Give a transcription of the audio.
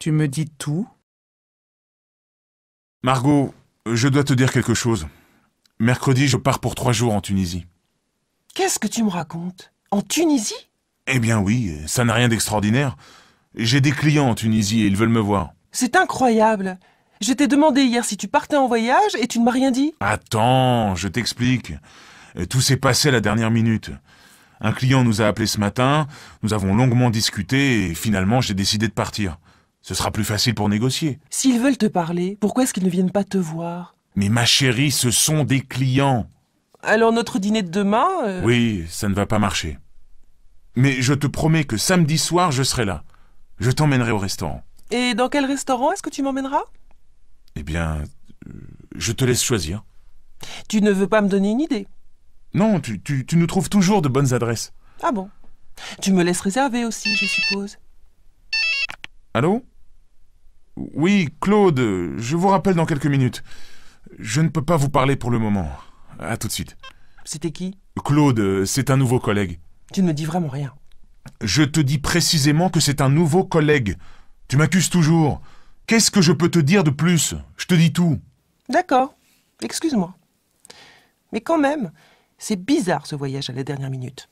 Tu me dis tout Margot, je dois te dire quelque chose. Mercredi, je pars pour trois jours en Tunisie. Qu'est-ce que tu me racontes En Tunisie Eh bien oui, ça n'a rien d'extraordinaire. J'ai des clients en Tunisie et ils veulent me voir. C'est incroyable. Je t'ai demandé hier si tu partais en voyage et tu ne m'as rien dit. Attends, je t'explique. Tout s'est passé à la dernière minute. Un client nous a appelés ce matin, nous avons longuement discuté et finalement j'ai décidé de partir. Ce sera plus facile pour négocier. S'ils veulent te parler, pourquoi est-ce qu'ils ne viennent pas te voir Mais ma chérie, ce sont des clients. Alors notre dîner de demain euh, Oui, ça ne va pas marcher. Mais je te promets que samedi soir, je serai là. Je t'emmènerai au restaurant. Et dans quel restaurant est-ce que tu m'emmèneras Eh bien, euh, je te laisse choisir. Tu ne veux pas me donner une idée Non, tu, tu nous trouves toujours de bonnes adresses. Ah bon Tu me laisses réserver aussi, je suppose. Allô oui, Claude, je vous rappelle dans quelques minutes. Je ne peux pas vous parler pour le moment. À tout de suite. C'était qui Claude, c'est un nouveau collègue. Tu ne me dis vraiment rien. Je te dis précisément que c'est un nouveau collègue. Tu m'accuses toujours. Qu'est-ce que je peux te dire de plus Je te dis tout. D'accord. Excuse-moi. Mais quand même, c'est bizarre ce voyage à la dernière minute.